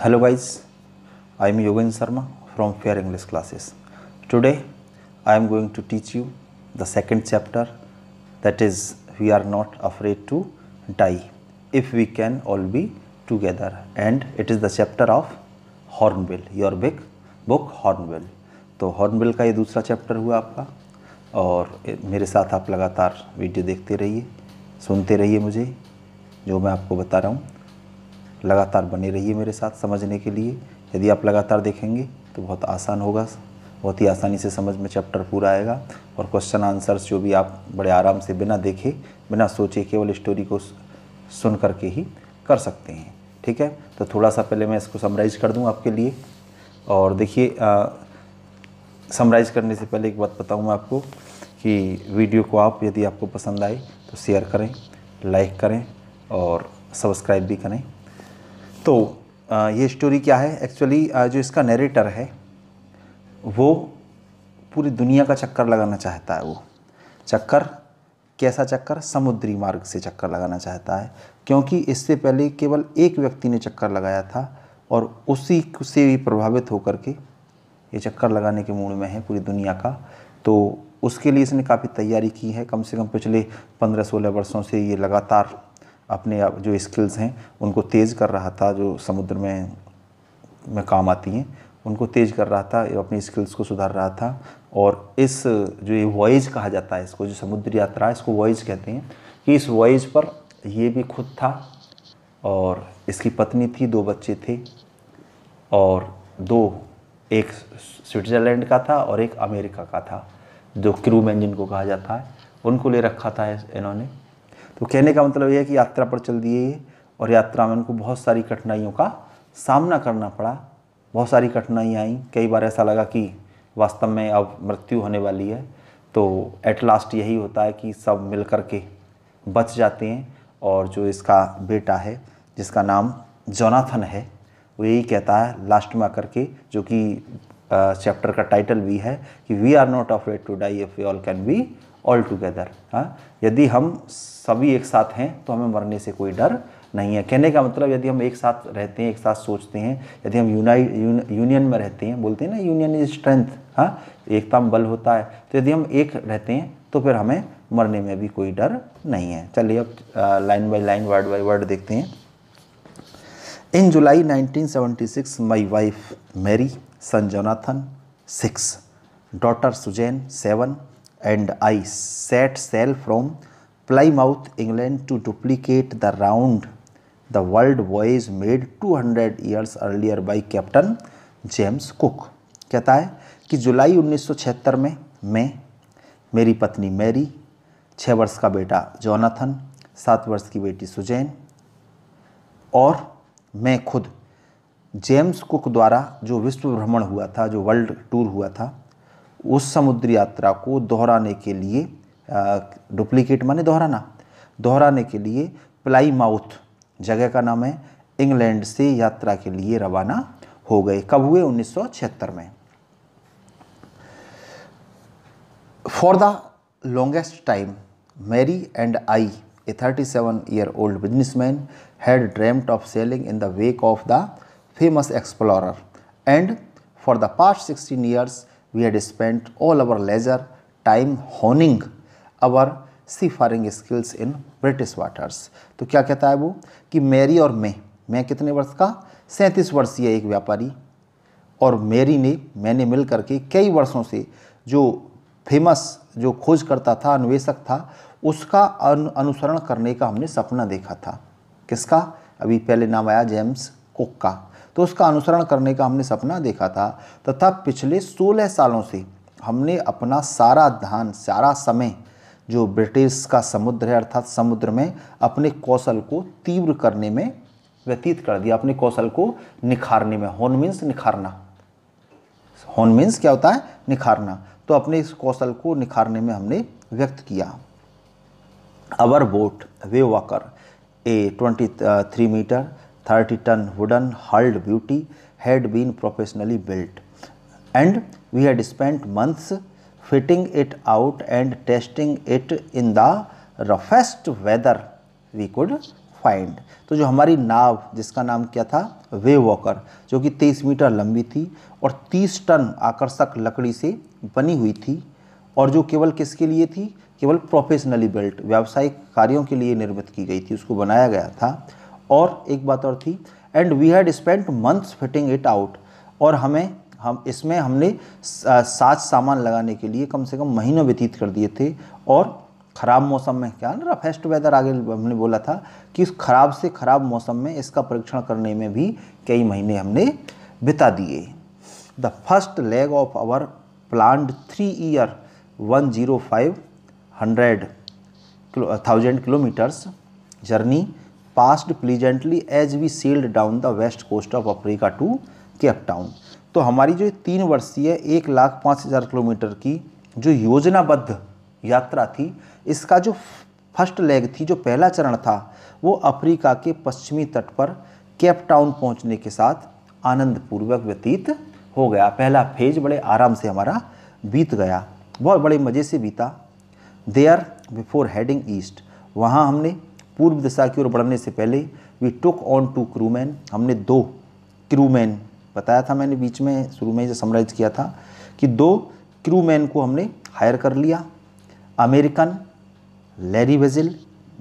hello guys i am yogen sharma from fair english classes today i am going to teach you the second chapter that is we are not afraid to die if we can all be together and it is the chapter of hornbill your big book hornbill तो hornbill का ये दूसरा chapter हुआ आपका और मेरे साथ आप लगातार वीडियो देखते रहिए सुनते रहिए मुझे जो मैं आपको बता रहा हूँ लगातार बने रहिए मेरे साथ समझने के लिए यदि आप लगातार देखेंगे तो बहुत आसान होगा बहुत ही आसानी से समझ में चैप्टर पूरा आएगा और क्वेश्चन आंसर्स जो भी आप बड़े आराम से बिना देखे बिना सोचे केवल स्टोरी को सुन करके ही कर सकते हैं ठीक है तो थोड़ा सा पहले मैं इसको समराइज़ कर दूँ आपके लिए और देखिए समराइज़ करने से पहले एक बात बताऊँ मैं आपको कि वीडियो को आप यदि आपको पसंद आए तो शेयर करें लाइक करें और सब्सक्राइब भी करें तो ये स्टोरी क्या है एक्चुअली जो इसका नरेटर है वो पूरी दुनिया का चक्कर लगाना चाहता है वो चक्कर कैसा चक्कर समुद्री मार्ग से चक्कर लगाना चाहता है क्योंकि इससे पहले केवल एक व्यक्ति ने चक्कर लगाया था और उसी से भी प्रभावित होकर के ये चक्कर लगाने के मूड में है पूरी दुनिया का तो उसके लिए इसने काफ़ी तैयारी की है कम से कम पिछले पंद्रह सोलह वर्षों से ये लगातार अपने आप जो स्किल्स हैं उनको तेज़ कर रहा था जो समुद्र में में काम आती हैं उनको तेज़ कर रहा था अपनी स्किल्स को सुधार रहा था और इस जो ये वॉइज कहा जाता है इसको जो समुद्र यात्रा इसको वॉइज कहते हैं कि इस वॉइज पर ये भी खुद था और इसकी पत्नी थी दो बच्चे थे और दो एक स्विट्ज़रलैंड का था और एक अमेरिका का था जो क्रूम मैन जिनको कहा जाता है उनको ले रखा था इन्होंने तो कहने का मतलब यह है कि यात्रा पर चल दिए और यात्रा में उनको बहुत सारी कठिनाइयों का सामना करना पड़ा बहुत सारी कठिनाइयाँ आई कई बार ऐसा लगा कि वास्तव में अब मृत्यु होने वाली है तो एट लास्ट यही होता है कि सब मिल कर के बच जाते हैं और जो इसका बेटा है जिसका नाम जोनाथन है वो यही कहता है लास्ट में आकर के जो कि चैप्टर का टाइटल भी है कि we are not afraid to die if we all can be all together हाँ यदि हम सभी एक साथ हैं तो हमें मरने से कोई डर नहीं है कहने का मतलब यदि हम एक साथ रहते हैं एक साथ सोचते हैं यदि हम यूनाइट यूनियन में रहते हैं बोलते हैं ना यूनियन इज स्ट्रेंथ हाँ एकता में बल होता है तो यदि हम एक रहते हैं तो फिर हमें मरने में भी कोई डर नहीं है चलिए अब line by line word by word देखते हैं in July 1976 my wife Mary son Jonathan six daughter Suzanne seven and I set sail from Plymouth, England to duplicate the round the world made made 200 years earlier by Captain James Cook. कहता है कि जुलाई 1976 में मैं मेरी पत्नी Mary छः वर्ष का बेटा जोनाथन सात वर्ष की बेटी सुजैन और मैं खुद जेम्स कुक द्वारा जो विश्व भ्रमण हुआ था जो वर्ल्ड टूर हुआ था उस समुद्री यात्रा को दोहराने के लिए डुप्लीकेट माने दोहराना दोहराने के लिए प्लाई माउथ जगह का नाम है इंग्लैंड से यात्रा के लिए रवाना हो गए कब हुए उन्नीस में for the longest time Mary and I a 37 year old businessman had dreamed of sailing in the wake of the famous explorer and for the past 16 years we had spent all our leisure time honing our seafaring skills in British waters तो क्या कहता है वो कि Mary और मैं मैं कितने वर्ष का सैंतीस वर्षीय एक व्यापारी और मैरी ने मैंने मिल करके कई वर्षों से जो फेमस जो खोज करता था अन्वेषक था उसका अनुसरण करने का हमने सपना देखा था किसका अभी पहले नाम आया जेम्स कुक का तो उसका अनुसरण करने का हमने सपना देखा था तथा पिछले 16 सालों से हमने अपना सारा ध्यान सारा समय जो ब्रिटिश का समुद्र है अर्थात समुद्र में अपने कौशल को तीव्र करने में व्यतीत कर दिया अपने कौशल को निखारने में होन मीन्स निखारना होन मीन्स क्या होता है निखारना तो अपने इस कौशल को निखारने में हमने व्यक्त किया our boat Wavewalker a twenty three metre thirty ton wooden hulled beauty had been professionally built and we had spent months fitting it out and testing it in the roughest weather we could find तो जो हमारी नाव जिसका नाम क्या था वे walker जो कि 30 metre लंबी थी और 30 टन आकर्षक लकड़ी से बनी हुई थी और जो केवल किसके लिए थी केवल प्रोफेशनली बिल्ट व्यावसायिक कार्यों के लिए निर्मित की गई थी उसको बनाया गया था और एक बात और थी and we had spent months fitting it out और हमें हम इसमें हमने साज सामान लगाने के लिए कम से कम महीनों व्यतीत कर दिए थे और ख़राब मौसम में क्या फेस्ट वेदर आगे हमने बोला था कि उस खराब से ख़राब मौसम में इसका परीक्षण करने में भी कई महीने हमने बिता दिए the first leg of our planned three year one zero five hundred thousand kilometres journey passed pleasantly as we sailed down the west coast of Africa to Cape Town तो हमारी जो तीन वर्षीय एक लाख पाँच हज़ार किलोमीटर की जो योजनाबद्ध यात्रा थी इसका जो फर्स्ट लेग थी जो पहला चरण था वो अफ्रीका के पश्चिमी तट पर केप टाउन के साथ आनंदपूर्वक व्यतीत हो गया पहला फेज बड़े आराम से हमारा बीत गया बहुत बड़े मज़े से बीता देयर बिफोर हेडिंग ईस्ट वहाँ हमने पूर्व दिशा की ओर बढ़ने से पहले we took on two crewmen हमने दो क्रूमैन बताया था मैंने बीच में शुरू में समराइज किया था कि दो क्रू मैन को हमने हायर कर लिया अमेरिकन लैरी वेजिल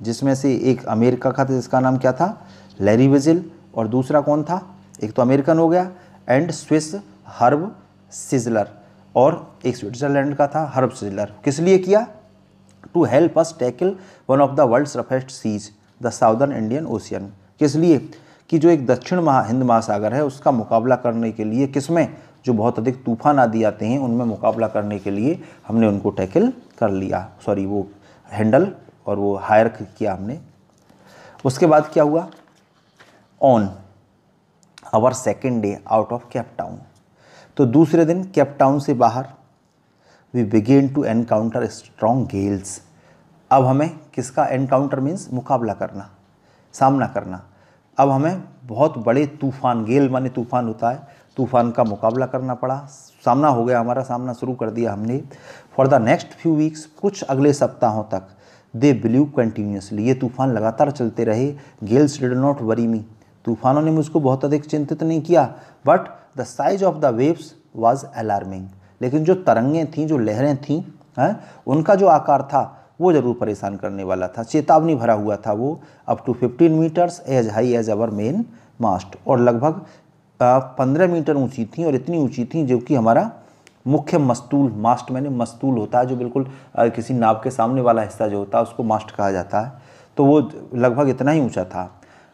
जिसमें से एक अमेरिका का था जिसका नाम क्या था लैरी वेजिल और दूसरा कौन था एक तो अमेरिकन हो गया एंड स्विस हर्ब सिजलर और एक स्विट्जरलैंड का था हर्ब सिजलर किस लिए किया to help us tackle one of the world's roughest seas the southern Indian Ocean किस लिए कि जो एक दक्षिण महा हिंद महासागर है उसका मुकाबला करने के लिए किसमें जो बहुत अधिक तूफान आदि आते हैं उनमें मुकाबला करने के लिए हमने उनको टैकल कर लिया सॉरी वो हैंडल और वो हायर किया हमने उसके बाद क्या हुआ on our second day out of Cape Town तो दूसरे दिन कैपटाउन से बाहर we began to encounter strong gales अब हमें किसका एनकाउंटर मीन्स मुकाबला करना सामना करना अब हमें बहुत बड़े तूफान गेल माने तूफान होता है तूफान का मुकाबला करना पड़ा सामना हो गया हमारा सामना शुरू कर दिया हमने for the next few weeks कुछ अगले सप्ताहों तक दे बिलीव कंटिन्यूसली ये तूफान लगातार चलते रहे gales did not worry me तूफानों ने मुझको बहुत अधिक चिंतित नहीं किया but the size of the waves was alarming लेकिन जो तरंगें थीं जो लहरें थीं हैं उनका जो आकार था वो ज़रूर परेशान करने वाला था चेतावनी भरा हुआ था वो up to 15 metres as high as our main mast और लगभग पंद्रह मीटर ऊंची थी और इतनी ऊंची थी जो कि हमारा मुख्य मस्तूल मास्ट मैंने मस्तूल होता है जो बिल्कुल किसी नाव के सामने वाला हिस्सा जो होता है उसको मास्ट कहा जाता है तो वो लगभग इतना ही ऊँचा था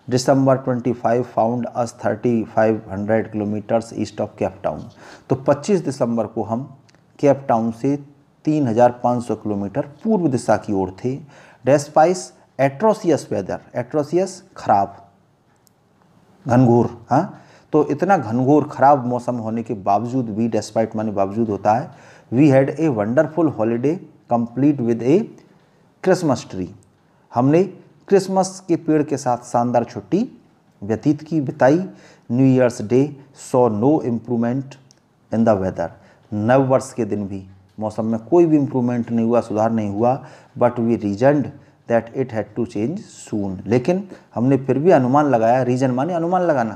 December 25 found us 3500 kilometres east of Cape तो 25 दिसंबर को हम केप टाउन से 3500 किलोमीटर पूर्व दिशा की ओर थे डेस्पाइस एट्रोसियस वेदर एट्रोसियस खराब घनघोर हाँ तो इतना घनघोर खराब मौसम होने के बावजूद भी डेस्पाइट माने बावजूद होता है we had a wonderful holiday complete with a Christmas tree हमने क्रिसमस के पेड़ के साथ शानदार छुट्टी व्यतीत की बिताई New Year's Day saw no improvement in the weather नव वर्ष के दिन भी मौसम में कोई भी इम्प्रूवमेंट नहीं हुआ सुधार नहीं हुआ but we reasoned that it had to change soon लेकिन हमने फिर भी अनुमान लगाया रीजन माने अनुमान लगाना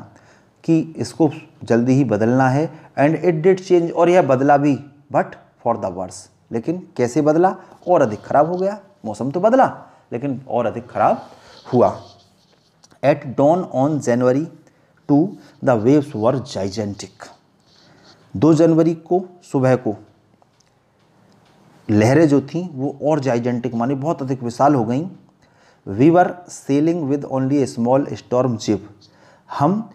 कि इसको जल्दी ही बदलना है एंड इट डिड चेंज और यह बदला भी बट फॉर द वर्स लेकिन कैसे बदला और अधिक खराब हो गया मौसम तो बदला लेकिन और अधिक खराब हुआ at dawn on January two the waves were gigantic दो जनवरी को सुबह को लहरें जो थीं वो और जाइजेंटिक मानी बहुत अधिक विशाल हो गई we were sailing with only a small storm ship हम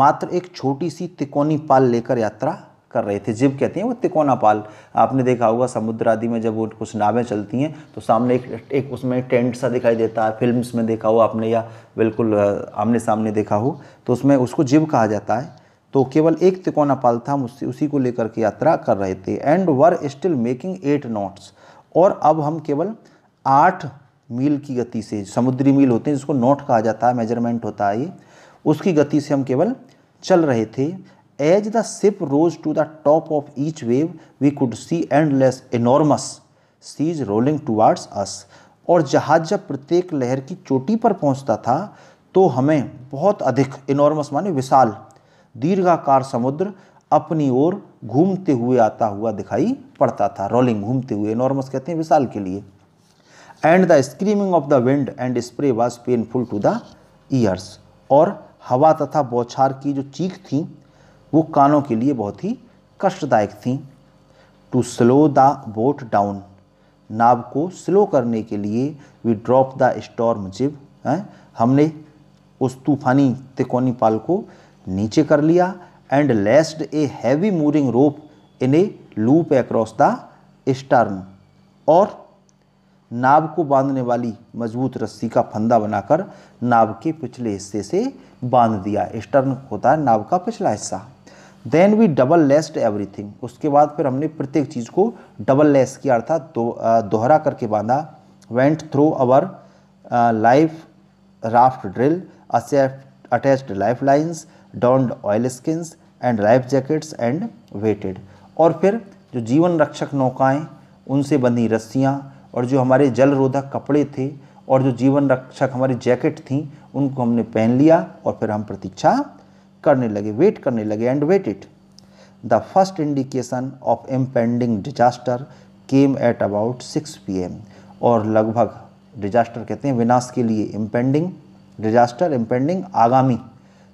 मात्र एक छोटी सी तिकोनी पाल लेकर यात्रा कर रहे थे जिब कहते हैं वो तिकोना पाल आपने देखा होगा समुद्र आदि में जब वो कुछ नावें चलती हैं तो सामने एक एक उसमें टेंट सा दिखाई देता है फिल्म्स में देखा हो आपने या बिल्कुल आमने सामने देखा हो तो उसमें उसको जिब कहा जाता है तो केवल एक तिकोना पाल था हम उससे उसी को लेकर के यात्रा कर रहे थे and were still making eight knots और अब हम केवल आठ मील की गति से समुद्री मील होते हैं जिसको नॉट कहा जाता है मेजरमेंट होता है ये उसकी गति से हम केवल चल रहे थे as the ship rose to the top of each wave we could see endless enormous seas rolling towards us और जहाज जब प्रत्येक लहर की चोटी पर पहुंचता था तो हमें बहुत अधिक इनॉर्मस माने विशाल दीर्घाकार समुद्र अपनी ओर घूमते हुए आता हुआ दिखाई पड़ता था रोलिंग घूमते हुए नॉर्मस कहते हैं विशाल के लिए and the screaming of the wind and spray was painful to the ears और हवा तथा बौछार की जो चीख थी वो कानों के लिए बहुत ही कष्टदायक थी to slow the boat down नाव को स्लो करने के लिए वी ड्रॉप द स्टॉर्म जिब हमने उस तूफानी तिकोनी पाल को नीचे कर लिया and lashed a heavy mooring rope in a loop across the stern और नाव को बांधने वाली मजबूत रस्सी का फंदा बनाकर नाव के पिछले हिस्से से बांध दिया स्टर्न होता है नाव का पिछला हिस्सा then we double lashed everything उसके बाद फिर हमने प्रत्येक चीज़ को डबल लेस किया अर्थात दो, दोहरा करके बांधा went through our life raft drill attached life lines donned oilskins and life jackets and waited और फिर जो जीवन रक्षक नौकाएं उनसे बनी रस्सियाँ और जो हमारे जल रोधक कपड़े थे और जो जीवन रक्षक हमारी जैकेट थी उनको हमने पहन लिया और फिर हम प्रतीक्षा करने लगे वेट करने लगे and waited the first indication of impending disaster came at about six p m और लगभग डिजास्टर कहते हैं विनाश के लिए इम्पेंडिंग डिजास्टर इम्पेंडिंग आगामी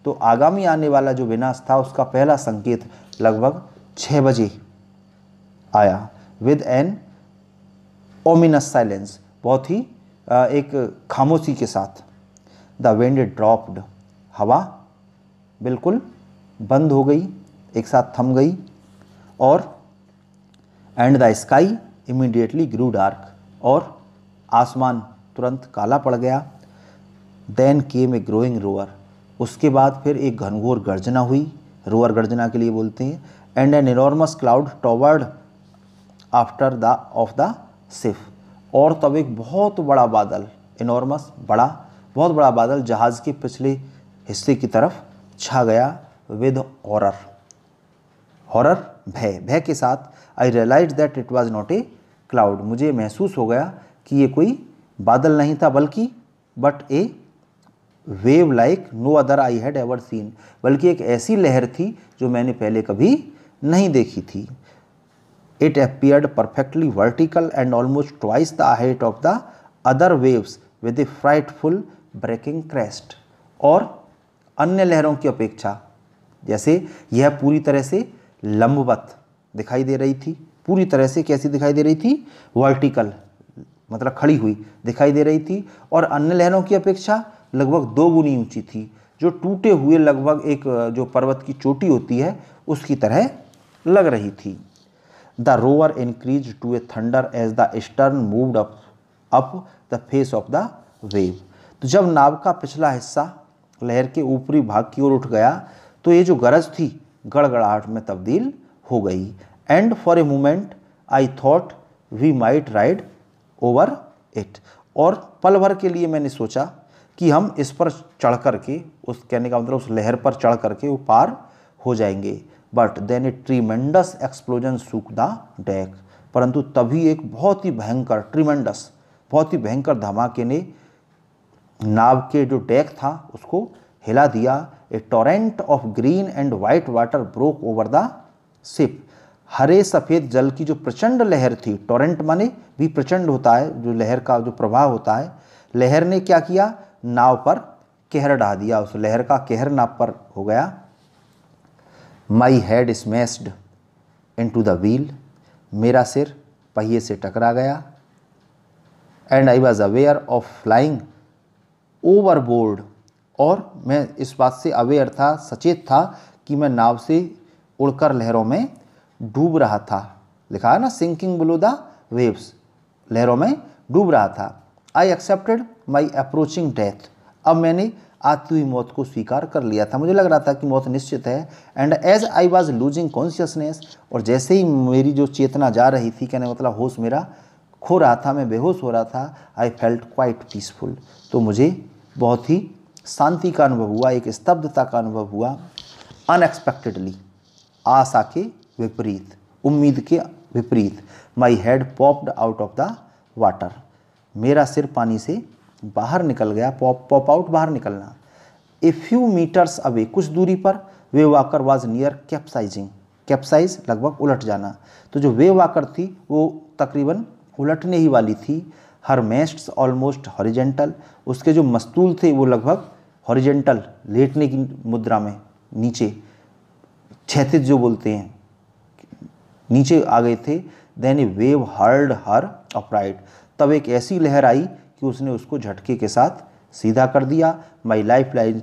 तो आगामी आने वाला जो विनाश था उसका पहला संकेत लगभग छः बजे आया विद एन ओमिनस साइलेंस बहुत ही एक खामोशी के साथ द विंड ड्रॉप्ड हवा बिल्कुल बंद हो गई एक साथ थम गई और and the sky immediately grew dark और आसमान तुरंत काला पड़ गया then came a growing roar उसके बाद फिर एक घनघोर गर्जना हुई रोअर गर्जना के लिए बोलते हैं and an enormous cloud towered after the of the ship और तब एक बहुत बड़ा बादल इनॉर्मस बड़ा बहुत बड़ा बादल जहाज़ के पिछले हिस्से की तरफ छा गया विद हॉरर हॉरर भय भय के साथ I realise that it was not a cloud मुझे महसूस हो गया कि ये कोई बादल नहीं था बल्कि but a wave like no other I had ever seen बल्कि एक ऐसी लहर थी जो मैंने पहले कभी नहीं देखी थी it appeared perfectly vertical and almost twice the height of the other waves with a frightful breaking crest और अन्य लहरों की अपेक्षा जैसे यह पूरी तरह से लंबवत दिखाई दे रही थी पूरी तरह से कैसी दिखाई दे रही थी वर्टिकल मतलब खड़ी हुई दिखाई दे रही थी और अन्य लहरों की अपेक्षा लगभग दो गुनी ऊंची थी जो टूटे हुए लगभग एक जो पर्वत की चोटी होती है उसकी तरह लग रही थी the roar increase to a thunder as the stern moved up up the face of the wave तो जब नाव का पिछला हिस्सा लहर के ऊपरी भाग की ओर उठ गया तो ये जो गरज थी गड़गड़ाहट में तब्दील हो गई and for a moment I thought we might ride over it और पल भर के लिए मैंने सोचा कि हम इस पर चढ़ करके उस कहने का मतलब उस लहर पर चढ़ करके वो पार हो जाएंगे but then a tremendous explosion shook the deck परंतु तभी एक बहुत ही भयंकर ट्रीमेंडस बहुत ही भयंकर धमाके ने नाव के जो डैक था उसको हिला दिया a torrent of green and white water broke over the ship हरे सफ़ेद जल की जो प्रचंड लहर थी टोरेंट माने भी प्रचंड होता है जो लहर का जो प्रभाव होता है लहर ने क्या किया नाव पर कहर डा दिया उस लहर का कहर नाव पर हो गया my head smashed into the wheel मेरा सिर पहिए से टकरा गया and I was aware of flying overboard और मैं इस बात से अवेयर था सचेत था कि मैं नाव से उड़कर लहरों में डूब रहा था लिखा है ना सिंकिंग बिलो द वेव्स लहरों में डूब रहा था I accepted my approaching death अब मैंने आती हुई मौत को स्वीकार कर लिया था मुझे लग रहा था कि मौत निश्चित है and as I was losing consciousness और जैसे ही मेरी जो चेतना जा रही थी कहने मतलब होश मेरा खो रहा था मैं बेहोश हो रहा था आई फेल्ट क्वाइट पीसफुल तो मुझे बहुत ही शांति का अनुभव हुआ एक स्तब्धता का अनुभव हुआ अनएक्सपेक्टेडली आशा के विपरीत उम्मीद के विपरीत my head popped out of the water मेरा सिर पानी से बाहर निकल गया पॉप पॉप आउट बाहर निकलना ए फ्यू मीटर्स अवे कुछ दूरी पर Wavewalker was near capsizing capsize लगभग उलट जाना तो जो वे वाकर थी वो तकरीबन उलटने ही वाली थी हर मेस्ट्स ऑलमोस्ट हॉरिजेंटल उसके जो मस्तूल थे वो लगभग हॉरिजेंटल लेटने की मुद्रा में नीचे क्षैतिज जो बोलते हैं नीचे आ गए थे then a wave hurled her upright तब एक ऐसी लहर आई कि उसने उसको झटके के साथ सीधा कर दिया my life line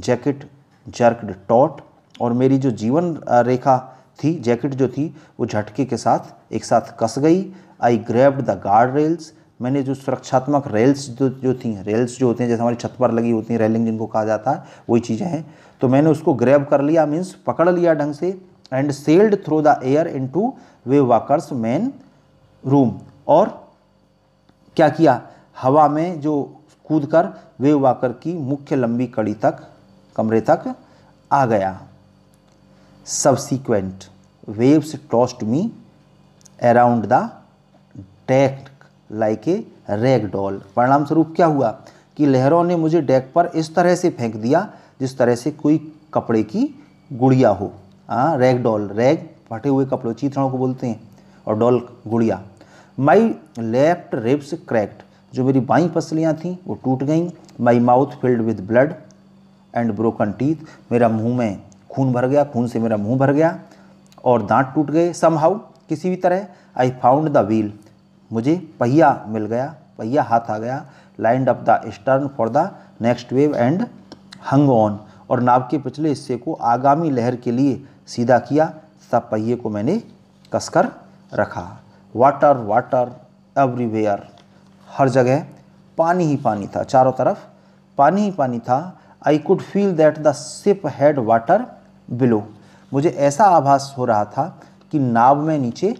jacket jerked taut और मेरी जो जीवन रेखा थी जैकेट जो थी वो झटके के साथ एक साथ कस गई I grabbed the guard rails मैंने जो सुरक्षात्मक रेल्स जो जो थी रेल्स जो होते हैं जैसे हमारी छत पर लगी होती हैं रेलिंग जिनको कहा जाता है वही चीज़ें हैं तो मैंने उसको ग्रैब कर लिया मीन्स पकड़ लिया ढंग से and sailed through the air into Wavewalker's main boom और क्या किया हवा में जो कूद कर वेव वाकर की मुख्य लंबी कड़ी तक कमरे तक आ गया subsequent waves tossed me around the deck like a rag doll परिणाम स्वरूप क्या हुआ कि लहरों ने मुझे डेक पर इस तरह से फेंक दिया जिस तरह से कोई कपड़े की गुड़िया हो हाँ रैग डॉल रैग फटे हुए कपड़े चीतड़ों को बोलते हैं और डॉल गुड़िया माई लेफ्ट रिब्स क्रैक्ट जो मेरी बाई पसलियाँ थीं वो टूट गईं my mouth filled with blood and broken teeth मेरा मुंह में खून भर गया खून से मेरा मुंह भर गया और दांत टूट गए समहाउ किसी भी तरह आई फाउंड द व्हील मुझे पहिया मिल गया पहिया हाथ आ गया lined up the stern for the next wave and hung on और नाव के पिछले हिस्से को आगामी लहर के लिए सीधा किया सब पहिए को मैंने कसकर रखा वाटर वाटर एवरीवेयर हर जगह पानी ही पानी था चारों तरफ पानी ही पानी था I could feel that the ship had water below मुझे ऐसा आभास हो रहा था कि नाव में नीचे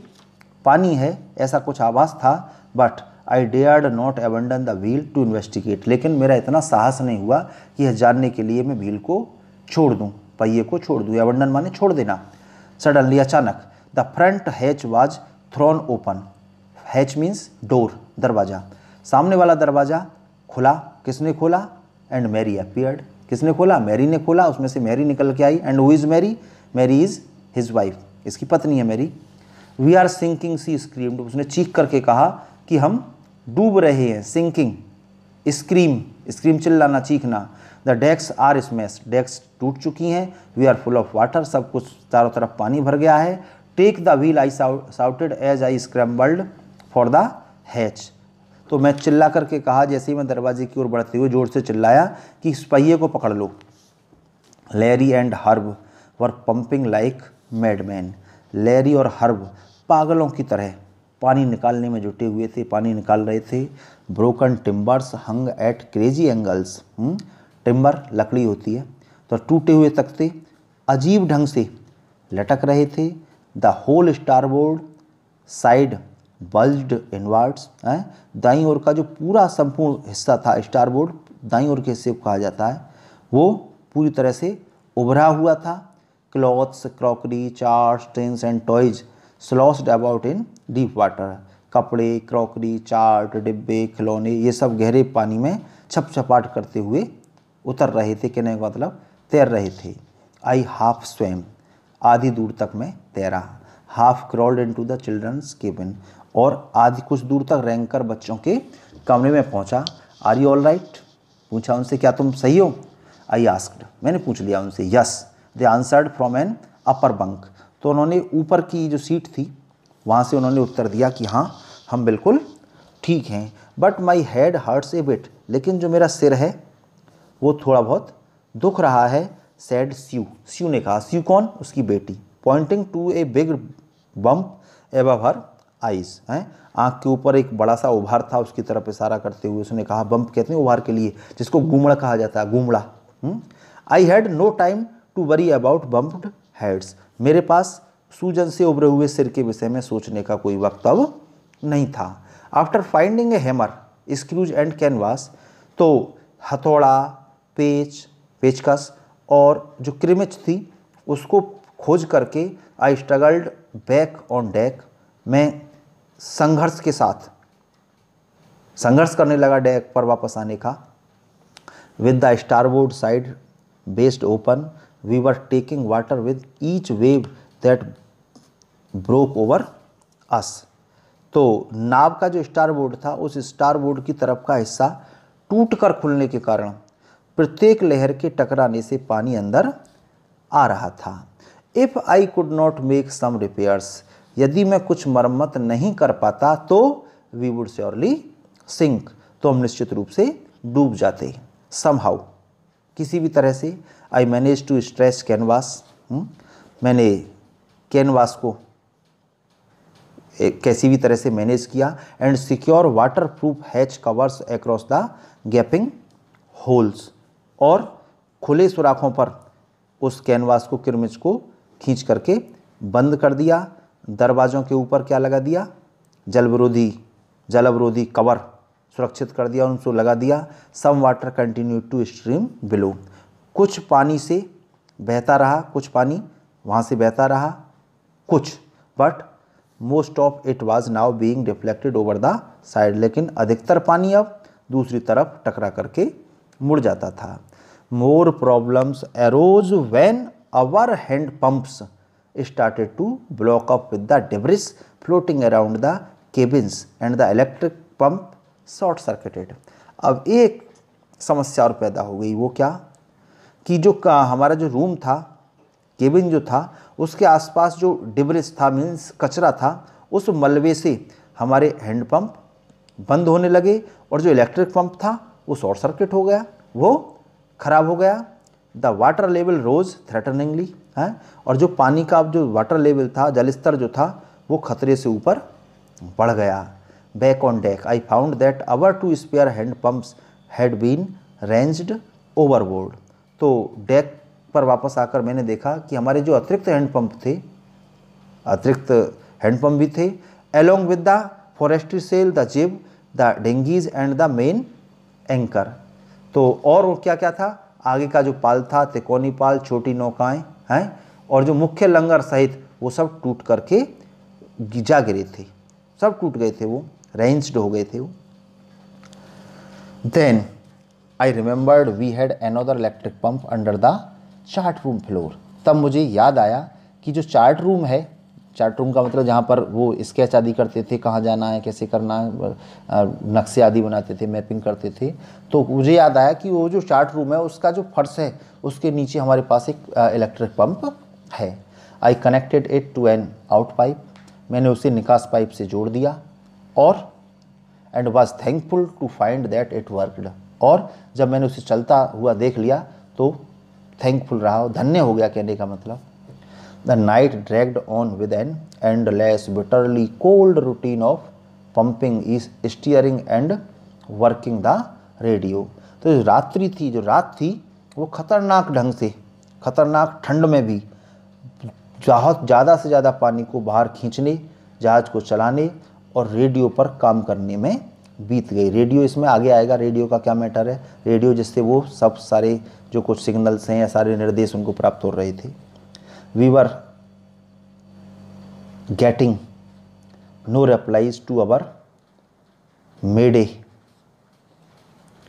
पानी है ऐसा कुछ आभास था but I dare not abandon the wheel to investigate लेकिन मेरा इतना साहस नहीं हुआ कि यह जानने के लिए मैं व्हील को छोड़ दूँ पहिए को छोड़ दूँ एबंडन माने छोड़ देना सडनली अचानक the front hatch was thrown open hatch means door दरवाज़ा सामने वाला दरवाज़ा खुला किसने खोला एंड मैरी अपियर्ड किसने खोला मैरी ने खोला उसमें से मैरी निकल के आई and who is Mary Mary is his wife इसकी पत्नी है Mary we are sinking she scream उसने चीख करके कहा कि हम डूब रहे हैं सिंकिंग स्क्रीम स्क्रीम चिल्लाना चीखना the desk are smash desk टूट चुकी हैं we are full of water सब कुछ चारों तरफ पानी भर गया है take the wheel I shouted as I scrambled for the hatch तो मैं चिल्ला करके कहा जैसे ही मैं दरवाजे की ओर बढ़ते हुए जोर से चिल्लाया कि इस पहिए को पकड़ लो Larry and Herb were pumping like madman Larry और हर्ब पागलों की तरह पानी निकालने में जुटे हुए थे पानी निकाल रहे थे broken timbers hung at crazy angles timber लकड़ी होती है तो टूटे हुए तख्ते अजीब ढंग से लटक रहे थे the whole starboard side bulge inwards हैं दाई ओर का जो पूरा संपूर्ण हिस्सा था स्टारबोर्ड दाई ओर के हिस्से को कहा जाता है वो पूरी तरह से उभरा हुआ था clothes crockery charts trains and toys sloshed about in deep water कपड़े क्रॉकरी चार्ट डिब्बे खिलौने ये सब गहरे पानी में छप छपाट करते हुए उतर रहे थे कहने का मतलब तैर रहे थे आई हाफ स्वयं आधी दूर तक मैं तैरा half crawled to the children's cabin और आधी कुछ दूर तक रैंक कर बच्चों के कमरे में पहुंचा आर यू ऑल राइट पूछा उनसे क्या तुम सही हो आई आस्कड मैंने पूछ लिया उनसे yes they answered from an upper bunk तो उन्होंने ऊपर की जो सीट थी वहाँ से उन्होंने उत्तर दिया कि हाँ हम बिल्कुल ठीक हैं but my head hurts a bit लेकिन जो मेरा सिर है वो थोड़ा बहुत दुख रहा है सेड स्यू स्यू ने कहा स्यू कौन उसकी बेटी pointing to a big bump above her eyes है आँख के ऊपर एक बड़ा सा उभार था उसकी तरफ इशारा करते हुए उसने कहा बम्प कहते हैं उभार के लिए जिसको गुमड़ा कहा जाता है गुमड़ा I had no time to worry about bumped heads मेरे पास सूजन से उभरे हुए सिर के विषय में सोचने का कोई वक्त अब नहीं था after finding a hammer screws and canvas तो हथौड़ा पेच पेचकस और जो क्रिमिच थी उसको खोज करके I struggled back on deck मैं संघर्ष के साथ संघर्ष करने लगा डेक पर वापस आने का with the starboard side based open we were taking water with each wave that broke over us तो नाव का जो स्टारबोर्ड था उस स्टारबोर्ड की तरफ का हिस्सा टूट कर खुलने के कारण प्रत्येक लहर के टकराने से पानी अंदर आ रहा था if I could not make some repairs यदि मैं कुछ मरम्मत नहीं कर पाता तो वी वुड श्योरली सिंक तो हम निश्चित रूप से डूब जाते सम हाउ किसी भी तरह से I manage to stretch canvas मैंने कैनवास को कैसी भी तरह से मैनेज किया and secure waterproof hatch covers across the gaping holes और खुले सुराखों पर उस कैनवास को किरमिच को खींच करके बंद कर दिया दरवाज़ों के ऊपर क्या लगा दिया जल विरोधी जल अवरोधी कवर सुरक्षित कर दिया उनको लगा दिया some water continue to stream below कुछ पानी से बहता रहा कुछ पानी वहाँ से बहता रहा कुछ but most of it was now being deflected over the side लेकिन अधिकतर पानी अब दूसरी तरफ टकरा करके मुड़ जाता था more problems arose when our hand pumps started to block with the the floating around the cabins and the electric electric short circuited अब एक समस्या और पैदा हो गई वो क्या कि जो का हमारा जो रूम था केबिन जो था उसके आसपास जो डिब्रिस था मीन्स कचरा था उस मलबे से हमारे हैंडपम्प बंद होने लगे और जो इलेक्ट्रिक पंप था वो शॉर्ट सर्किट हो गया वो खराब हो गया the water level rose threateningly है और जो पानी का जो वाटर लेवल था जलस्तर जो था वो खतरे से ऊपर बढ़ गया back on deck I found that our two spare hand pumps had been wrenched overboard तो डेक पर वापस आकर मैंने देखा कि हमारे जो अतिरिक्त हैंड थे अतिरिक्त हैंड भी थे along with the forestay sail the jib the dinghies and the main anchor तो और क्या क्या था आगे का जो पाल था तिकोनी पाल छोटी नौकाएं हैं और जो मुख्य लंगर सहित वो सब टूट करके गिजा गिरे थे सब टूट गए थे वो रेंस्ड हो गए थे वो then I remembered we had another electric pump under the chart room floor तब मुझे याद आया कि जो चार्ट रूम है चार्ट रूम का मतलब जहाँ पर वो स्केच आदि करते थे कहाँ जाना है कैसे करना है नक्शे आदि बनाते थे मैपिंग करते थे तो मुझे याद आया कि वो जो चार्ट रूम है उसका जो फर्श है उसके नीचे हमारे पास एक इलेक्ट्रिक पंप है I connected it to an out pipe मैंने उसे निकास पाइप से जोड़ दिया और and was thankful to find that it worked और जब मैंने उसे चलता हुआ देख लिया तो थैंकफुल रहा धन्य हो गया कहने का मतलब The night dragged on with an endless, bitterly cold routine of pumping, steering and working the radio. तो जो रात्रि थी जो रात थी वो खतरनाक ढंग से खतरनाक ठंड में भी बहुत ज़्यादा से ज़्यादा पानी को बाहर खींचने जहाज़ को चलाने और रेडियो पर काम करने में बीत गई रेडियो इसमें आगे आएगा रेडियो का क्या मैटर है रेडियो जिससे वो सब सारे जो कुछ सिग्नल्स हैं या सारे निर्देश उनको प्राप्त हो रहे थे we were getting no replies to our mayday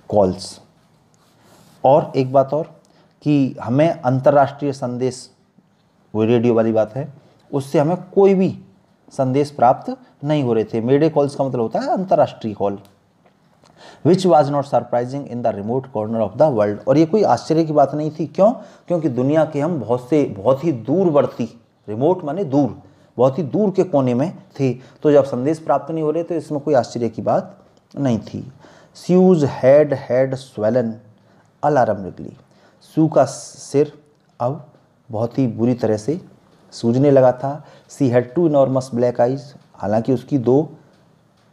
calls और एक बात और कि हमें अंतर्राष्ट्रीय संदेश वो रेडियो वाली बात है उससे हमें कोई भी संदेश प्राप्त नहीं हो रहे थे मेडे कॉल्स का मतलब होता है अंतर्राष्ट्रीय call which was not surprising in the remote corner of the world और ये कोई आश्चर्य की बात नहीं थी क्यों क्योंकि दुनिया के हम बहुत से बहुत ही दूरवर्ती रिमोट माने दूर बहुत ही दूर के कोने में थे तो जब संदेश प्राप्त नहीं हो रहे तो इसमें कोई आश्चर्य की बात नहीं थी Sue's head had swollen alarmingly Sue का सिर अब बहुत ही बुरी तरह से सूझने लगा था she had two enormous black eyes हालांकि उसकी दो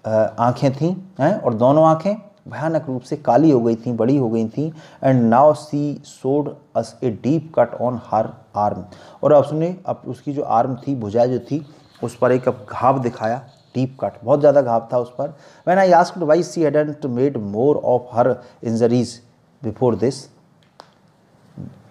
आँखें थीं हैं और दोनों आँखें भयानक रूप से काली हो गई थी बड़ी हो गई थी and now she showed us a deep cut on her arm और अब उसने अब उसकी जो आर्म थी भुजा जो थी उस पर एक अब घाव दिखाया डीप कट बहुत ज़्यादा घाव था उस पर when I ask why she hadn't made more of her injuries before this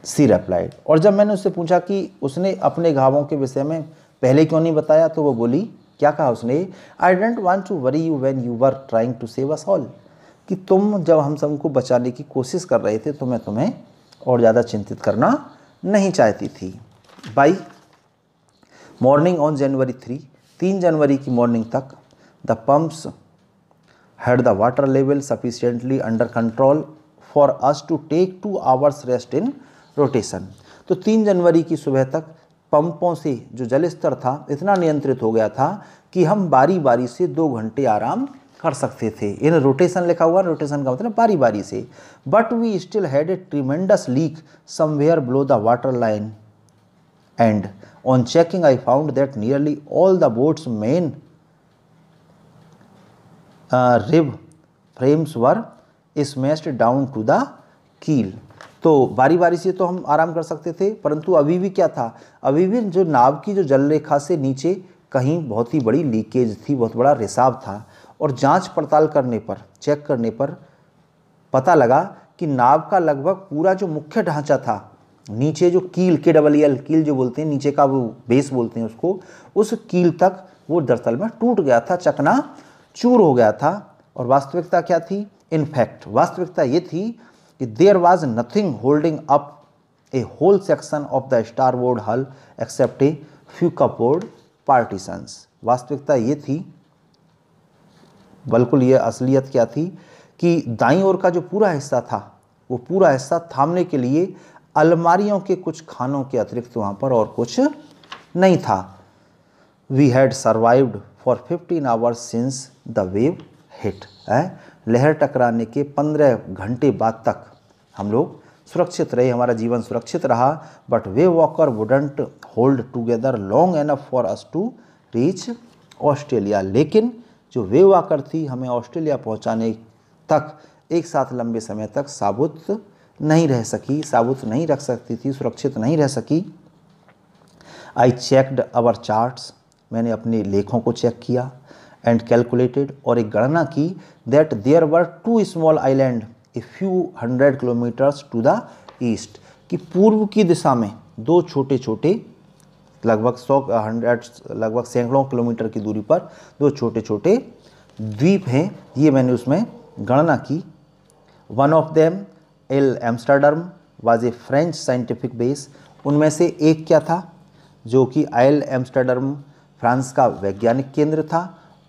she replied और जब मैंने उससे पूछा कि उसने अपने घावों के विषय में पहले क्यों नहीं बताया तो वो बोली क्या कहा उसने I didn't want to worry you when you were trying to save us all कि तुम जब हम सबको बचाने की कोशिश कर रहे थे तो मैं तुम्हें और ज़्यादा चिंतित करना नहीं चाहती थी by morning on January three तीन जनवरी की मॉर्निंग तक the pumps had the water level sufficiently under control for us to take two hours rest in rotation तो तीन जनवरी की सुबह तक पंपों से जो जल स्तर था इतना नियंत्रित हो गया था कि हम बारी बारी से दो घंटे आराम कर सकते थे इन रोटेशन लिखा हुआ रोटेशन का मतलब बारी बारी से but we still had a tremendous leak somewhere below the water line and on checking I found that nearly all the boat's main rib frames were smashed down to the keel तो बारी बारी से तो हम आराम कर सकते थे परंतु अभी भी क्या था अभी भी जो नाव की जो जल रेखा से नीचे कहीं बहुत ही बड़ी लीकेज थी बहुत बड़ा रिसाव था और जांच पड़ताल करने पर चेक करने पर पता लगा कि नाव का लगभग पूरा जो मुख्य ढांचा था नीचे जो कील के डबल एल कील जो बोलते हैं नीचे का वो बेस बोलते हैं उसको उस कील तक वो दरअसल में टूट गया था चकना चूर हो गया था और वास्तविकता क्या थी इनफैक्ट वास्तविकता ये थी कि there was nothing holding up a whole section of the starboard hull except a few cupboard partitions वास्तविकता ये थी बिल्कुल ये असलियत क्या थी कि दाई ओर का जो पूरा हिस्सा था वो पूरा हिस्सा थामने के लिए अलमारियों के कुछ खानों के अतिरिक्त वहाँ पर और कुछ नहीं था we had survived for fifteen hours since the wave hit है लहर टकराने के पंद्रह घंटे बाद तक हम लोग सुरक्षित रहे हमारा जीवन सुरक्षित रहा but Wavewalker wouldn't hold together long enough for us to reach Australia लेकिन जो वे वॉकर थी हमें ऑस्ट्रेलिया पहुंचाने तक एक साथ लंबे समय तक साबुत नहीं रह सकी साबुत नहीं रख सकती थी सुरक्षित नहीं रह सकी आई चेकड अवर चार्ट्स मैंने अपने लेखों को चेक किया एंड कैलकुलेटेड और एक गणना की that there were two small island a few hundred kilometres to the east कि पूर्व की दिशा में दो छोटे छोटे लगभग सौ हंड्रेड लगभग सैकड़ों किलोमीटर की दूरी पर दो छोटे छोटे द्वीप हैं ये मैंने उसमें गणना की one of them Ile Amsterdam was a French scientific base उनमें से एक क्या था जो कि एल एम्स्टर्डम फ्रांस का वैज्ञानिक केंद्र था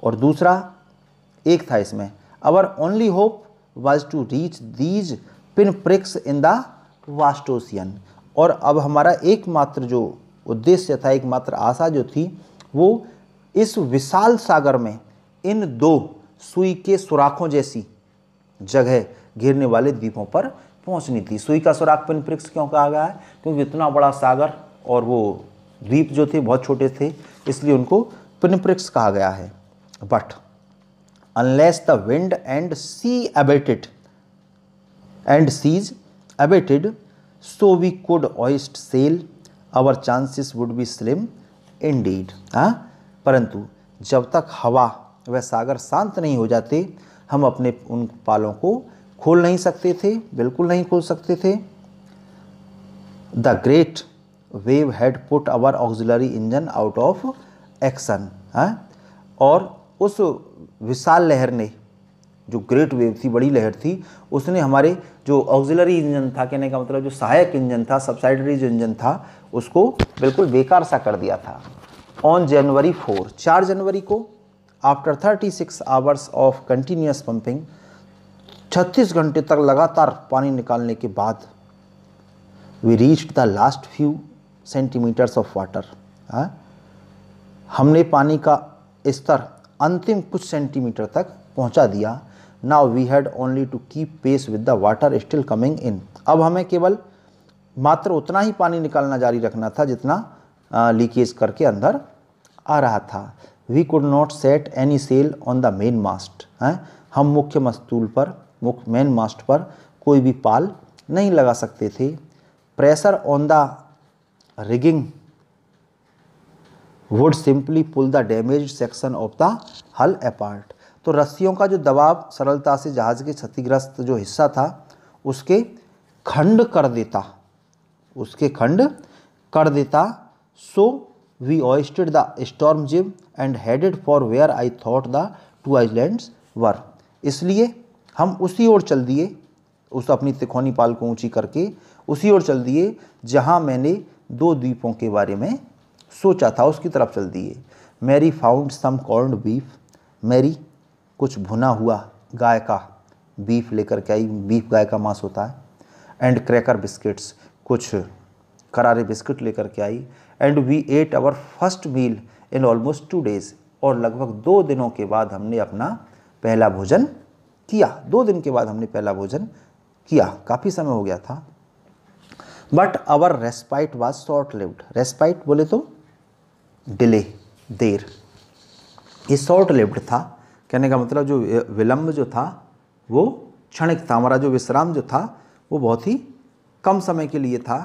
और दूसरा एक था इसमें our only hope was to reach these pinpricks in the vast ocean और अब हमारा एकमात्र जो उद्देश्य था एकमात्र आशा जो थी वो इस विशाल सागर में इन दो सुई के सुराखों जैसी जगह घेरने वाले द्वीपों पर पहुंचनी थी सुई का सुराख पिन प्रिक्स क्यों कहा गया है क्योंकि इतना बड़ा सागर और वो द्वीप जो थे बहुत छोटे थे इसलिए उनको पिनप्रिक्स कहा गया है But unless the wind and sea abated and seas abated, so we could hoist sail, our chances would be slim indeed. हाँ परंतु जब तक हवा वह सागर शांत नहीं हो जाते हम अपने उन पालों को खोल नहीं सकते थे बिल्कुल नहीं खोल सकते थे the great wave had put our auxiliary engine out of action है और उस विशाल लहर ने जो ग्रेट वेव थी बड़ी लहर थी उसने हमारे जो ऑक्सिलरी इंजन था कहने का मतलब जो सहायक इंजन था सब्साइडरी जो इंजन था उसको बिल्कुल बेकार सा कर दिया था ऑन जनवरी फोर चार जनवरी को after thirty six hours of continuous pumping छत्तीस घंटे तक लगातार पानी निकालने के बाद we reach the last few centimetres of water हमने पानी का स्तर अंतिम कुछ सेंटीमीटर तक पहुंचा दिया now we had only to keep pace with the water still coming in अब हमें केवल मात्र उतना ही पानी निकालना जारी रखना था जितना लीकेज करके अंदर आ रहा था we could not set any sail on the main mast हैं हम मुख्य मस्तूल पर मुख्य मेन मास्ट पर कोई भी पाल नहीं लगा सकते थे pressure on the rigging would simply pull the damage section of the hull apart तो रस्सियों का जो दबाव सरलता से जहाज के क्षतिग्रस्त जो हिस्सा था उसके खंड कर देता उसके खंड कर देता so we hoisted the storm jib and headed for where I thought the two islands were इसलिए हम उसी ओर चल दिए उस अपनी तिखोनी पाल को ऊंची करके उसी ओर चल दिए जहाँ मैंने दो द्वीपों के बारे में सोचा था उसकी तरफ चल दिए Mary found some corn beef Mary कुछ भुना हुआ गाय का बीफ लेकर के आई बीफ गाय का मांस होता है एंड क्रैकर बिस्किट्स कुछ करारे बिस्किट लेकर के आई and we ate our first meal in almost two days और लगभग दो दिनों के बाद हमने अपना पहला भोजन किया दो दिन के बाद हमने पहला भोजन किया काफ़ी समय हो गया था but our respite was short lived respite बोले तो डिले देर ये शॉर्ट लिफ्ट था कहने का मतलब जो विलंब जो था वो क्षणिक था हमारा जो विश्राम जो था वो बहुत ही कम समय के लिए था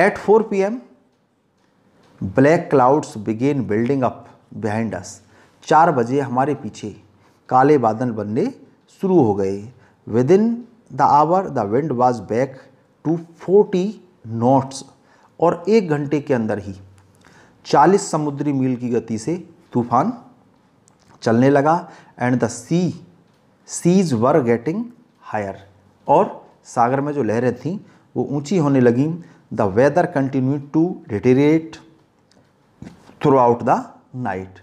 at four P M black clouds began building up behind us चार बजे हमारे पीछे काले बादल बनने शुरू हो गए within the hour the wind was back to forty knots और एक घंटे के अंदर ही 40 समुद्री मील की गति से तूफान चलने लगा and the sea seas were getting higher और सागर में जो लहरें थीं वो ऊंची होने लगी the weather continue to deteriorate throughout the night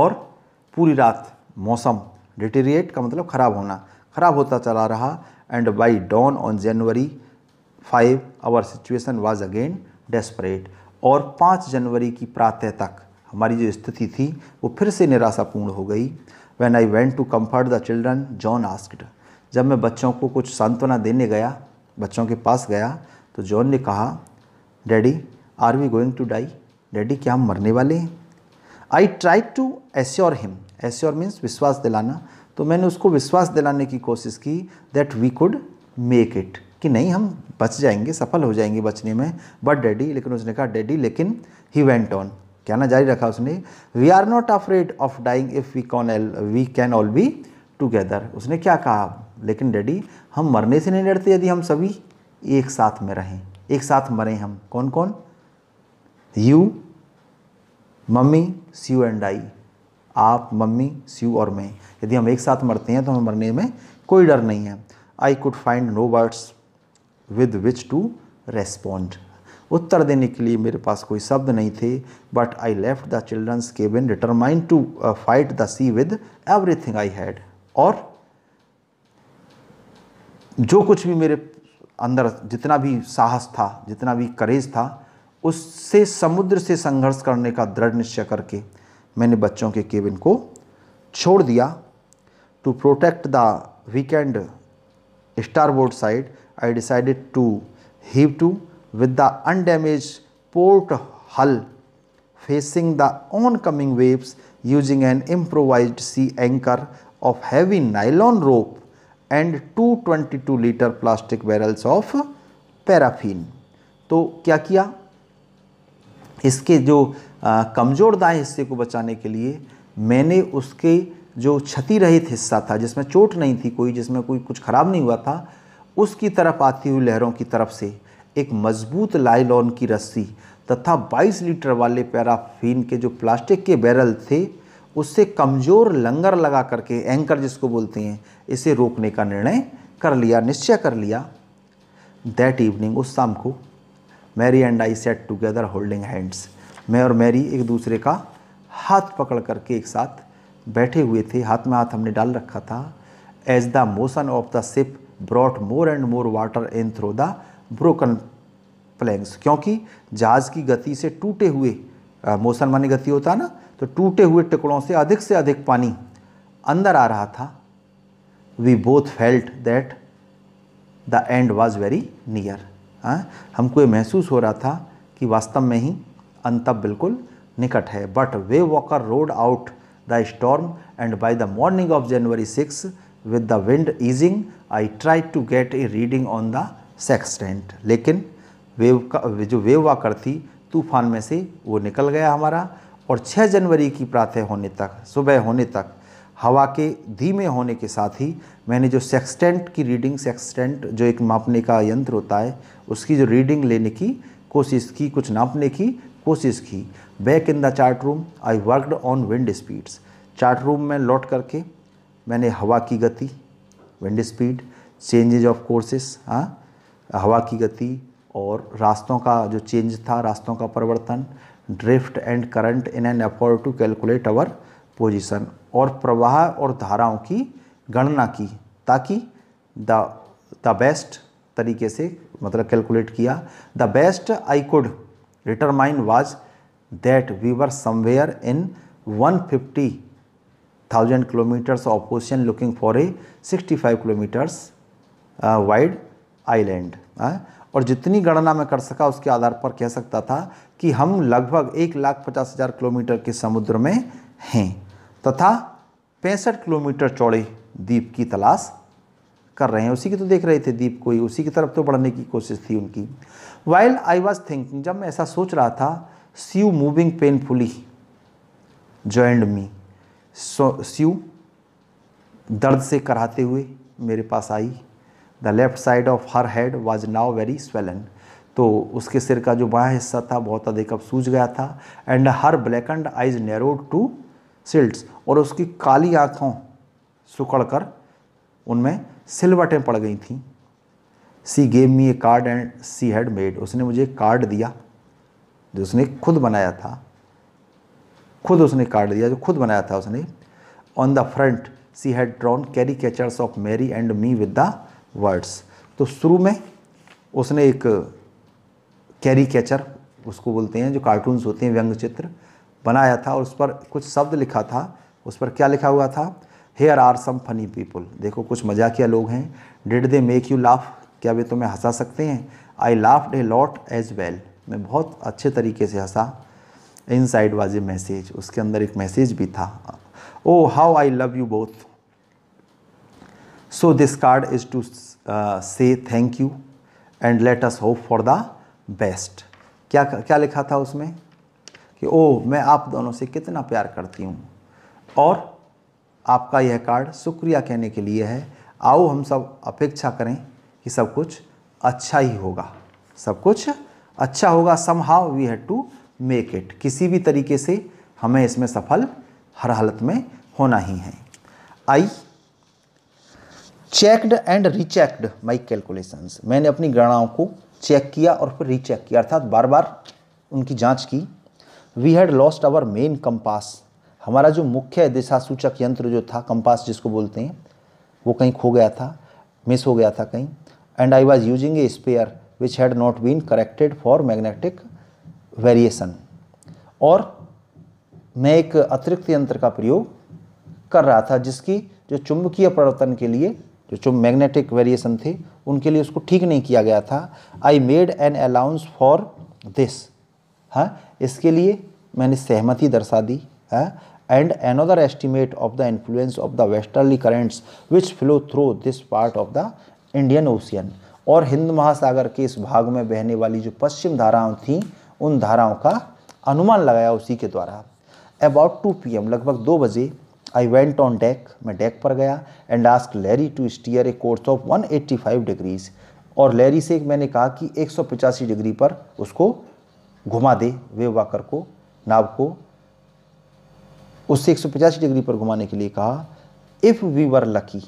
और पूरी रात मौसम डिटेरिएट का मतलब ख़राब होना ख़राब होता चला रहा and by dawn on January five our situation was again desperate और पाँच जनवरी की प्रातः तक हमारी जो स्थिति थी वो फिर से निराशापूर्ण हो गई when I went to comfort the children John asked जब मैं बच्चों को कुछ सांत्वना देने गया बच्चों के पास गया तो जॉन ने कहा daddy are we going to die daddy क्या हम मरने वाले हैं I try to assure him assure means विश्वास दिलाना तो मैंने उसको विश्वास दिलाने की कोशिश की that we could make it कि नहीं हम बच जाएंगे सफल हो जाएंगे बचने में बट डैडी लेकिन उसने कहा डैडी लेकिन ही वेंट ऑन ना जारी रखा उसने we are not afraid of dying if we can all we can all be together उसने क्या कहा लेकिन डैडी हम मरने से नहीं डरते यदि हम सभी एक साथ में रहें एक साथ मरें हम कौन कौन you mummy Sue and I आप मम्मी स्यू और मैं यदि हम एक साथ मरते हैं तो हमें मरने में कोई डर नहीं है I could find no words with which to respond उत्तर देने के लिए मेरे पास कोई शब्द नहीं थे but I left the children's cabin determine to fight the sea with everything I had और जो कुछ भी मेरे अंदर जितना भी साहस था जितना भी करेज था उससे समुद्र से संघर्ष करने का दृढ़ निश्चय करके मैंने बच्चों के केबिन को छोड़ दिया to protect the weakened starboard side I decided to heave to with the undamaged port hull facing the oncoming waves using an improvised sea anchor of heavy nylon rope and 222 liter plastic barrels of paraffin. तो क्या किया इसके जो कमज़ोर दाएँ हिस्से को बचाने के लिए मैंने उसके जो क्षति रहित हिस्सा था जिसमें चोट नहीं थी कोई जिसमें कोई कुछ ख़राब नहीं हुआ था उसकी तरफ आती हुई लहरों की तरफ से एक मजबूत लाइलॉन की रस्सी तथा 22 लीटर वाले पैराफीन के जो प्लास्टिक के बैरल थे उससे कमज़ोर लंगर लगा करके एंकर जिसको बोलते हैं इसे रोकने का निर्णय कर लिया निश्चय कर लिया दैट इवनिंग उस शाम को Mary and I sat together holding hands मैं और मैरी एक दूसरे का हाथ पकड़ करके एक साथ बैठे हुए थे हाथ में हाथ हमने डाल रखा था as the motion of the ship brought more and more water in through the broken planks क्योंकि जहाज़ की गति से टूटे हुए मोशन मानी गति होता है ना तो टूटे हुए टुकड़ों से अधिक से अधिक पानी अंदर आ रहा था we both felt that the end was very near हमको ये महसूस हो रहा था कि वास्तव में ही अंत बिल्कुल निकट है but Wavewalker rode out the storm and by the morning of January six with the wind easing I tried to get a reading on the sextant लेकिन वेव का जो वेव आकर थी तूफान में से वो निकल गया हमारा और 6 जनवरी की प्रातः होने तक सुबह होने तक हवा के धीमे होने के साथ ही मैंने जो सेक्सटेंट की रीडिंग सेक्सटेंट जो एक मापने का यंत्र होता है उसकी जो रीडिंग लेने की कोशिश की कुछ नापने की कोशिश की back in the chart room I worked on wind speeds chart room में लौट करके मैंने हवा की गति wind speed changes of courses हाँ हवा की गति और रास्तों का जो चेंज था रास्तों का परिवर्तन drift and current in an effort to calculate our position और प्रवाह और धाराओं की गणना की ताकि द द बेस्ट तरीके से मतलब कैलकुलेट किया the best I could determine was that we were somewhere in 150 thousand kilometers of ocean looking for a 65 kilometers uh, wide island. Uh, और जितनी गणना मैं कर सका उसके आधार पर कह सकता था कि हम लगभग एक लाख पचास हज़ार किलोमीटर के समुद्र में हैं तथा पैंसठ किलोमीटर चौड़े द्वीप की तलाश कर रहे हैं उसी की तो देख रहे थे दीप कोई उसी की तरफ तो बढ़ने की कोशिश थी उनकी वाइल आई वॉज थिंकिंग जब मैं ऐसा सोच रहा था Sue moving painfully joined me Sue दर्द से कराते हुए मेरे पास आई the left side of her head was now very swollen तो उसके सिर का जो बाया हिस्सा था बहुत अधिक अब सूज गया था and her blackened eyes narrow to slits और उसकी काली आँखों सुकड़ कर उनमें सिलवटें पड़ गई थी she gave me a card and she had made उसने मुझे कार्ड दिया जो उसने खुद बनाया था खुद उसने काट दिया जो खुद बनाया था उसने on the front she had drawn caricatures of Mary and me with the words तो शुरू में उसने एक कैरी कैचर उसको बोलते हैं जो कार्टून्स होते हैं व्यंग चित्र बनाया था और उस पर कुछ शब्द लिखा था उस पर क्या लिखा हुआ था here are some funny people देखो कुछ मजाकिया लोग हैं did they make you laugh क्या वे तुम्हें हंसा सकते हैं I laughed a lot as well मैं बहुत अच्छे तरीके से हंसा inside was a message उसके अंदर एक मैसेज भी था oh how I love you both so this card is to say thank you and let us hope for the best क्या क्या लिखा था उसमें कि ओ oh, मैं आप दोनों से कितना प्यार करती हूँ और आपका यह कार्ड शुक्रिया कहने के लिए है आओ हम सब अपेक्षा करें कि सब कुछ अच्छा ही होगा सब कुछ अच्छा होगा somehow we had to make it किसी भी तरीके से हमें इसमें सफल हर हालत में होना ही है I checked and rechecked my calculations मैंने अपनी गणनाओं को चेक किया और फिर रीचेक किया अर्थात बार बार उनकी जांच की we had lost our main compass हमारा जो मुख्य दिशा सूचक यंत्र जो था कंपास जिसको बोलते हैं वो कहीं खो गया था मिस हो गया था कहीं and I was using a spare which had not been corrected for magnetic variation और मैं एक अतिरिक्त यंत्र का प्रयोग कर रहा था जिसकी जो चुंबकीय परिवर्तन के लिए जो चुंब मैग्नेटिक वेरिएशन थे उनके लिए उसको ठीक नहीं किया गया था I made an allowance for this हाँ इसके लिए मैंने सहमति दर्शा दी है and another estimate of the influence of the westerly currents which flow through this part of the Indian Ocean और हिंद महासागर के इस भाग में बहने वाली जो पश्चिम धाराएं थीं उन धाराओं का अनुमान लगाया उसी के द्वारा अबाउट टू पी लगभग दो बजे आई वेंट ऑन डेक मैं डेक पर गया and ask Larry to steer a course of 185 degrees और लैरी से मैंने कहा कि एक डिग्री पर उसको घुमा दे वे वाकर को नाव को उससे एक डिग्री पर घुमाने के लिए कहा if we were lucky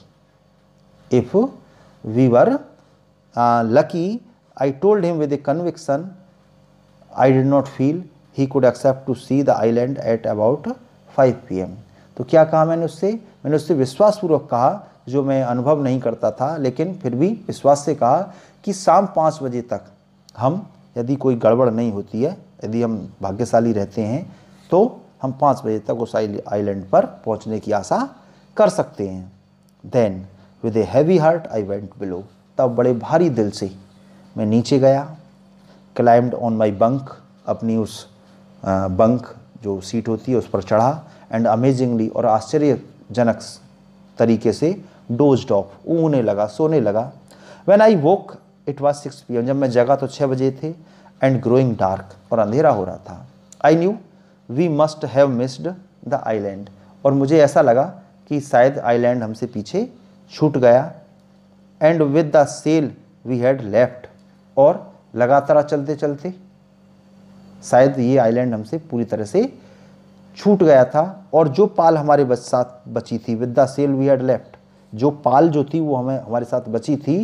if we were lucky I told him with a conviction I not feel he could expect to see the island at about five 5 am तो क्या कहा मैंने उससे मैंने उससे विश्वासपूर्वक कहा जो मैं अनुभव नहीं करता था लेकिन फिर भी विश्वास से कहा कि शाम पाँच बजे तक हम यदि कोई गड़बड़ नहीं होती है यदि हम भाग्यशाली रहते हैं तो हम पाँच बजे तक उस आइलैंड पर पहुंचने की आशा कर सकते हैं then with a heavy heart I went below तब बड़े भारी दिल से मैं नीचे गया क्लाइम्ड ऑन माई बंक अपनी उस बंक जो सीट होती है उस पर चढ़ा एंड अमेजिंगली और आश्चर्यजनक तरीके से डोज ऑफ ऊने लगा सोने लगा when I woke it was six p जब मैं जगा तो छः बजे थे एंड ग्रोइंग डार्क और अंधेरा हो रहा था I knew we must have missed the island और मुझे ऐसा लगा कि शायद आईलैंड हमसे पीछे छूट गया and with the sail we had left और लगातार चलते चलते शायद ये आइलैंड हमसे पूरी तरह से छूट गया था और जो पाल हमारे साथ बची थी with the sail we had left जो पाल जो थी वो हमें हमारे साथ बची थी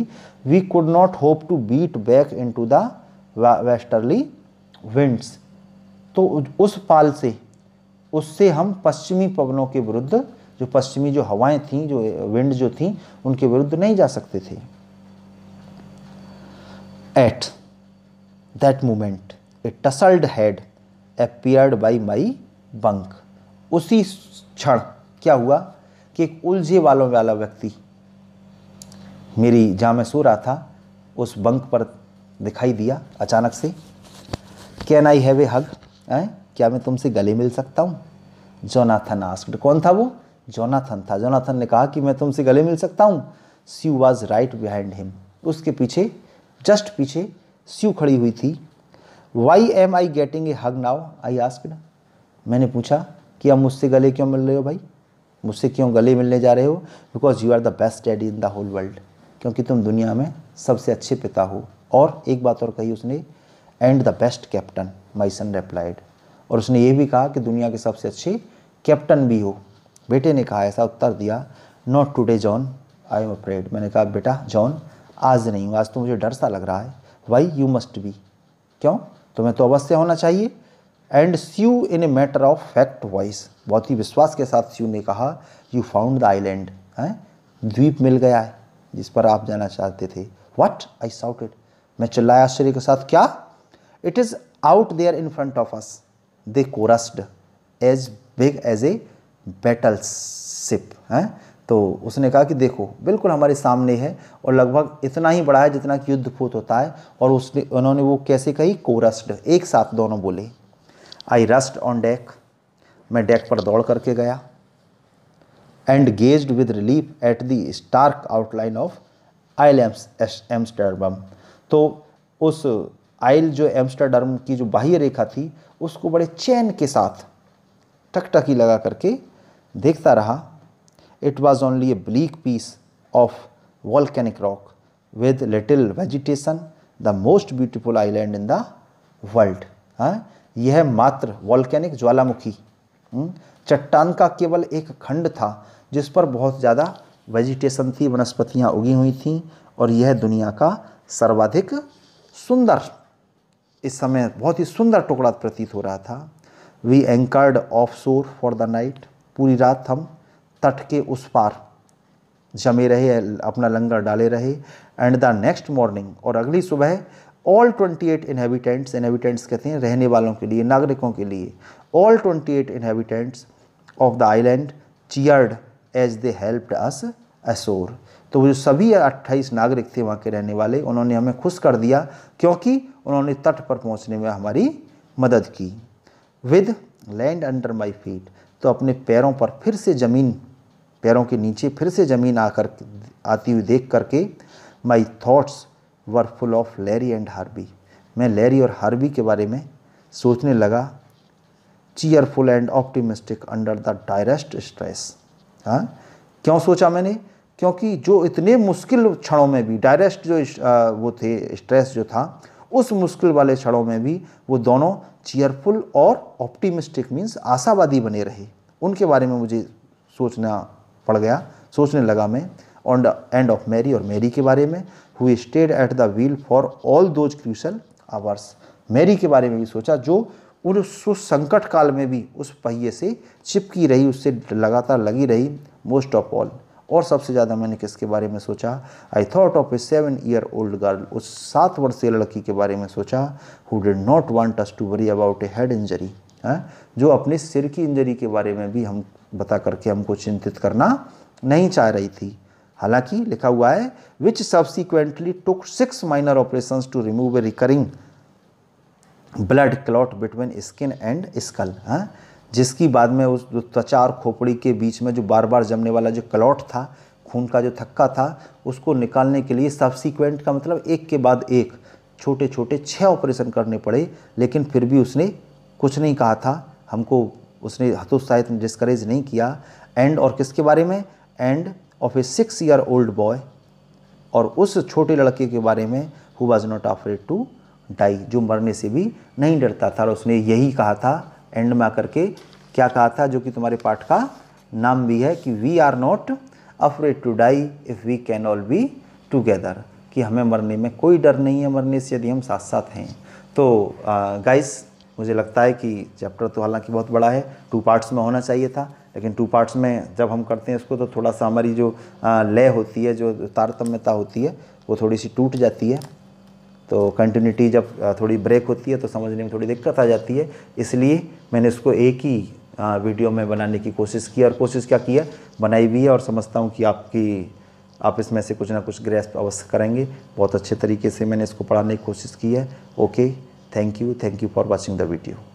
we could not hope to beat back into the westerly winds तो उस पाल से उससे हम पश्चिमी पवनों के विरुद्ध जो पश्चिमी जो हवाएं थीं जो विंड जो थीं उनके विरुद्ध नहीं जा सकते थे at that moment a tousled head appeared by my bunk उसी क्षण क्या हुआ कि एक उलझे वालों वाला व्यक्ति मेरी जहाँ मैं सो रहा था उस बंक पर दिखाई दिया अचानक से कैन आई हैव ए हग ए क्या मैं तुमसे गले मिल सकता हूँ जोनाथन आस्क्ड कौन था वो जोनाथन था जोनाथन ने कहा कि मैं तुमसे गले मिल सकता हूँ she was right behind him उसके पीछे जस्ट पीछे स्यू खड़ी हुई थी why am I getting a hug now I ask मैंने पूछा कि आप मुझसे गले क्यों मिल रहे हो भाई मुझसे क्यों गले मिलने जा रहे हो because you are the best daddy in the whole world क्योंकि तुम दुनिया में सबसे अच्छे पिता हो और एक बात और कही उसने and the best captain my son replied और उसने ये भी कहा कि दुनिया के सबसे अच्छे कैप्टन भी हो बेटे ने कहा ऐसा उत्तर दिया not today John I am afraid मैंने कहा बेटा जॉन आज नहीं हूँ आज तो मुझे डर सा लग रहा है वाई यू मस्ट बी क्यों तुम्हें तो अवश्य होना चाहिए and Sue in a matter of fact voice बहुत ही विश्वास के साथ स्यू ने कहा यू फाउंड द आईलैंड है द्वीप मिल गया है जिस पर आप जाना चाहते थे वट आई साउटेड मैं चिल्लाया आश्चर्य के साथ क्या it is out there in front of us they chorused as big as a battleship है तो उसने कहा कि देखो बिल्कुल हमारे सामने है और लगभग इतना ही बड़ा है जितना कि युद्धभूत होता है और उसने उन्होंने वो कैसे कही कोरस्ड एक साथ दोनों बोले आई रस्ट ऑन डेक मैं डेक पर दौड़ करके गया and gazed with relief at the stark outline of isle Amsterdam तो उस आइल जो एम्स्टरडर्म की जो बाह्य रेखा थी उसको बड़े चैन के साथ टकटकी लगा करके देखता रहा It was only a bleak piece of volcanic rock with little vegetation, the most beautiful island in the world हाँ यह मात्र वॉल्केनिक ज्वालामुखी हम्म? चट्टान का केवल एक खंड था जिस पर बहुत ज़्यादा वेजिटेशन थी वनस्पतियाँ उगी हुई थीं और यह दुनिया का सर्वाधिक सुंदर इस समय बहुत ही सुंदर टुकड़ा प्रतीत हो रहा था we anchored off shore for the night पूरी रात हम तट के उस पार जमे रहे अपना लंगर डाले रहे एंड द नेक्स्ट मॉर्निंग और अगली सुबह all twenty eight inhabitants inhabitants कहते हैं रहने वालों के लिए नागरिकों के लिए all twenty eight inhabitants of the island cheered as they helped us ashore तो वो जो सभी 28 नागरिक थे वहाँ के रहने वाले उन्होंने हमें खुश कर दिया क्योंकि उन्होंने तट पर पहुँचने में हमारी मदद की with land under my feet तो अपने पैरों पर फिर से ज़मीन पैरों के नीचे फिर से ज़मीन आकर आती हुई देख करके my thoughts were full of Larry and Herbie मैं लैरी और हार्बी के बारे में सोचने लगा cheerful and optimistic under the direst stress हाँ क्यों सोचा मैंने क्योंकि जो इतने मुश्किल क्षणों में भी डायरेस्ट जो वो थे स्ट्रेस जो था उस मुश्किल वाले क्षणों में भी वो दोनों चीयरफुल और ऑप्टिमिस्टिक मीन्स आशावादी बने रहे उनके बारे में मुझे सोचना पड़ गया सोचने लगा मैं on the end of Mary और मैरी के बारे में who stayed at the wheel for all those crucial hours Mary के बारे में भी सोचा जो उन सुसंकट काल में भी उस पहिए से चिपकी रही उससे लगातार लगी रही मोस्ट ऑफ ऑल और सबसे ज़्यादा मैंने किसके बारे में सोचा I thought of a seven year old girl उस सात वर्षीय लड़की के बारे में सोचा who did not want us to worry about a head injury जो अपने सिर की इंजरी के बारे में भी हम बता करके हमको चिंतित करना नहीं चाह रही थी हालांकि लिखा हुआ है which subsequently took six minor operation to remove a recurring blood clot between skin and skull हाँ जिसकी बाद में उस त्वचा और खोपड़ी के बीच में जो बार बार जमने वाला जो क्लॉट था खून का जो थक्का था उसको निकालने के लिए सब्सिक्वेंट का मतलब एक के बाद एक छोटे छोटे छः ऑपरेशन करने पड़े लेकिन फिर भी उसने कुछ नहीं कहा था हमको उसने हतोत्साहित डिस्करेज नहीं किया एंड और किसके बारे में and of a six year old boy और उस छोटे लड़के के बारे में who was not afraid to die जो मरने से भी नहीं डरता था और उसने यही कहा था एंड में आकर के क्या कहा था जो कि तुम्हारे पाठ का नाम भी है कि we are not afraid to die if we can all be together कि हमें मरने में कोई डर नहीं है मरने से यदि हम साथ साथ हैं तो गाइस मुझे लगता है कि चैप्टर तो हालांकि बहुत बड़ा है टू पार्ट्स में होना चाहिए था लेकिन टू पार्ट्स में जब हम करते हैं इसको तो थोड़ा सा हमारी जो लय होती है जो तारतम्यता होती है वो थोड़ी सी टूट जाती है तो कंटिन्यूटी जब थोड़ी ब्रेक होती है तो समझने में थोड़ी दिक्कत आ जाती है इसलिए मैंने इसको एक ही वीडियो में बनाने की कोशिश की और कोशिश क्या किया बनाई भी है और समझता हूँ कि आपकी आप इसमें से कुछ ना कुछ ग्रेस्प अवश्य करेंगे बहुत अच्छे तरीके से मैंने इसको पढ़ाने की कोशिश की है okay Thank you. Thank you for watching the video.